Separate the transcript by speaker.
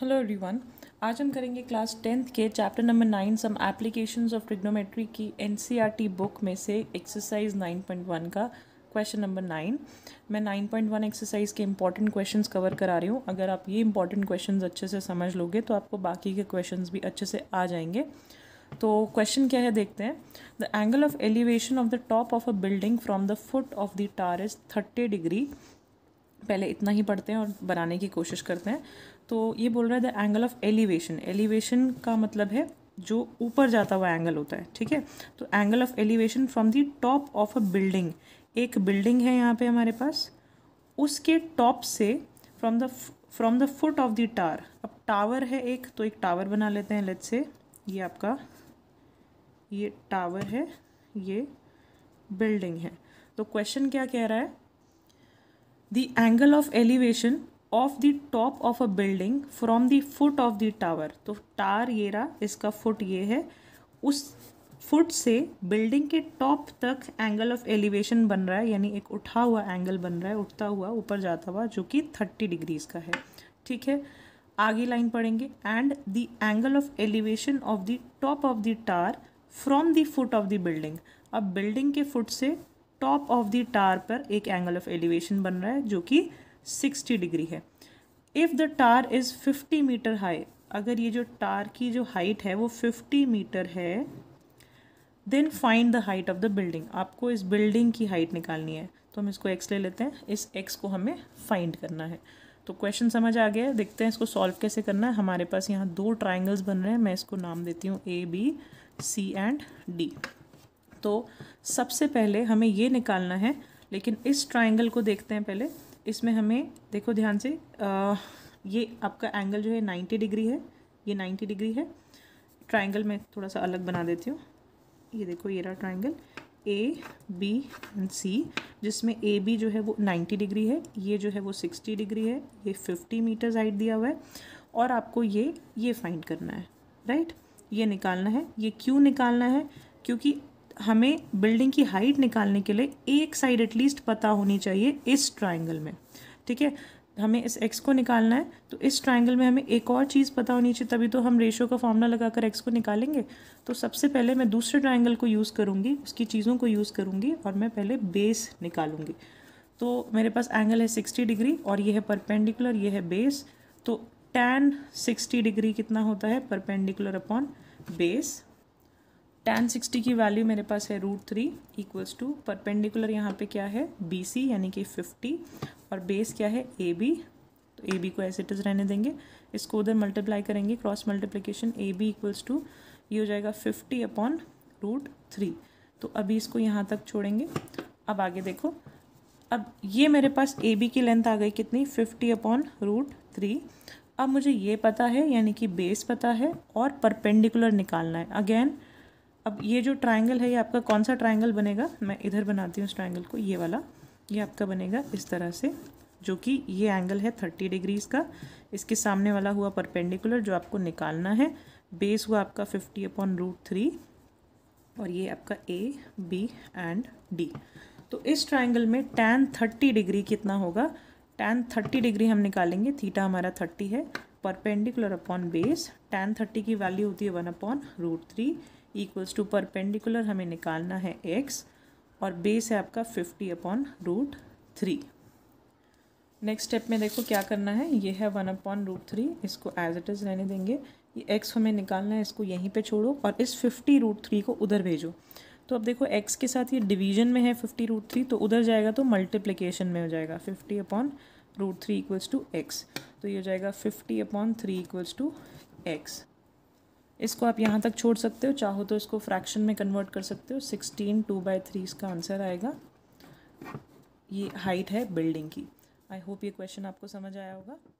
Speaker 1: hello everyone आज हम करेंगे क्लास टेंथ के chapter number nine some applications of trigonometry की एनसीईआरटी बुक e में से एक्सरसाइज नाइन पॉइंट वन का क्वेश्चन नंबर नाइन मैं नाइन पॉइंट वन एक्सरसाइज के इंपॉर्टेंट क्वेश्चंस कवर करा रही हूँ अगर आप ये इंपॉर्टेंट क्वेश्चन अच्छे से समझ लोगे तो आपको बाकी के क्वेश्चन भी अच्छे से आ जाएंगे तो क्वेश्चन क्या है देखते हैं the angle of elevation of the top of a building from the foot of the tower is thirty degree पहले इतना ही पढ़ते हैं और बनाने की कोशिश करते हैं तो ये बोल रहा है the angle of elevation elevation का मतलब है जो ऊपर जाता हुआ एंगल होता है ठीक है तो angle of elevation from the top of a building एक बिल्डिंग है यहाँ पे हमारे पास उसके टॉप से from the from the foot of the tower अब टावर है एक तो एक टावर बना लेते हैं लेट से ये आपका ये टावर है ये बिल्डिंग है तो क्वेश्चन क्या कह रहा है the angle of elevation of the top of a building from the foot of the tower तो टार ये रहा इसका फुट ये है उस फुट से बिल्डिंग के टॉप तक एंगल ऑफ एलिवेशन बन रहा है यानी एक उठा हुआ एंगल बन रहा है उठता हुआ ऊपर जाता हुआ जो कि थर्टी डिग्रीज का है ठीक है आगे लाइन पढ़ेंगे and the angle of elevation of the top of the tower from the foot of the building अब बिल्डिंग के फुट से टॉप ऑफ द टार पर एक एंगल ऑफ एलिवेशन बन रहा है जो कि सिक्सटी डिग्री है if the tower is fifty metre high अगर ये जो टार की जो हाइट है वो फिफ्टी मीटर है then find the height of the building आपको इस बिल्डिंग की हाइट निकालनी है तो हम इसको एक्स ले लेते हैं इस एक्स को हमें फाइंड करना है तो क्वेश्चन समझ आ गया देखते हैं इसको सॉल्व कैसे करना है हमारे पास यहाँ दो ट्राइंगल्स बन रहे हैं मैं इसको नाम देती हूँ A B C and D तो सबसे पहले हमें ये निकालना है लेकिन इस ट्राइंगल को देखते हैं पहले इसमें हमें देखो ध्यान से आ, ये आपका एंगल जो है नाइन्टी डिग्री है ये नाइन्टी डिग्री है ट्राइंगल मैं थोड़ा सा अलग बना देती हूँ ये देखो ये रहा triangle A B and C जिसमें ए बी जो है वो नाइन्टी डिग्री है ये जो है वो सिक्सटी डिग्री है ये फिफ्टी मीटर्स हाइट दिया हुआ है और आपको ये ये फाइंड करना है राइट ये निकालना है ये क्यों निकालना है क्योंकि हमें बिल्डिंग की हाइट निकालने के लिए एक साइड एटलीस्ट पता होनी चाहिए इस ट्राइंगल में ठीक है हमें इस एक्स को निकालना है तो इस ट्राइंगल में हमें एक और चीज़ पता होनी चाहिए तभी तो हम रेशो का फॉर्मूला लगाकर एक्स को निकालेंगे तो सबसे पहले मैं दूसरे ट्राइंगल को यूज़ करूँगी उसकी चीज़ों को यूज़ करूँगी और मैं पहले बेस निकालूँगी तो मेरे पास एंगल है सिक्सटी डिग्री और यह है परपेंडिकुलर यह है बेस तो टेन सिक्सटी डिग्री कितना होता है perpendicular upon base tan sixty की वैल्यू मेरे पास है root three equals to perpendicular यहाँ पे क्या है बी सी यानी कि फिफ्टी और बेस क्या है ए बी तो ए बी को एस इट इज़ रहने देंगे इसको उधर मल्टीप्लाई करेंगे cross multiplication A B equals to ये हो जाएगा फिफ्टी अपॉन रूट थ्री तो अभी इसको यहाँ तक छोड़ेंगे अब आगे देखो अब ये मेरे पास ए बी की लेंथ आ गई कितनी फिफ्टी अपॉन रूट थ्री अब मुझे ये पता है यानी कि बेस पता है और परपेंडिकुलर निकालना है अगेन अब ये जो ट्राइंगल है ये आपका कौन सा ट्राइंगल बनेगा मैं इधर बनाती हूँ उस ट्राइंगल को ये वाला ये आपका बनेगा इस तरह से जो कि ये एंगल है थर्टी डिग्रीज़ का इसके सामने वाला हुआ परपेंडिकुलर जो आपको निकालना है बेस हुआ आपका फिफ्टी अपॉन रूट थ्री और ये आपका ए बी एंड डी तो इस ट्राइंगल में टेन थर्टी डिग्री कितना होगा टेन थर्टी डिग्री हम निकालेंगे थीटा हमारा थर्टी है perpendicular upon base tan thirty की वैल्यू होती है one upon root three equals to perpendicular हमें निकालना है एक्स और बेस है आपका fifty upon root three next step में देखो क्या करना है ये है वन अपॉन रूट थ्री इसको एज इट इज़ रहने देंगे ये एक्स हमें निकालना है इसको यहीं पे छोड़ो और इस फिफ्टी रूट थ्री को उधर भेजो तो अब देखो एक्स के साथ ये डिवीजन में है फिफ्टी रूट थ्री तो उधर जाएगा तो मल्टीप्लीकेशन में हो जाएगा fifty upon root three equals to x तो ये हो जाएगा fifty upon three equals to x इसको आप यहाँ तक छोड़ सकते हो चाहो तो इसको फ्रैक्शन में कन्वर्ट कर सकते हो सिक्सटीन टू बाई थ्री इसका आंसर आएगा ये हाइट है बिल्डिंग की आई होप ये क्वेश्चन आपको समझ आया होगा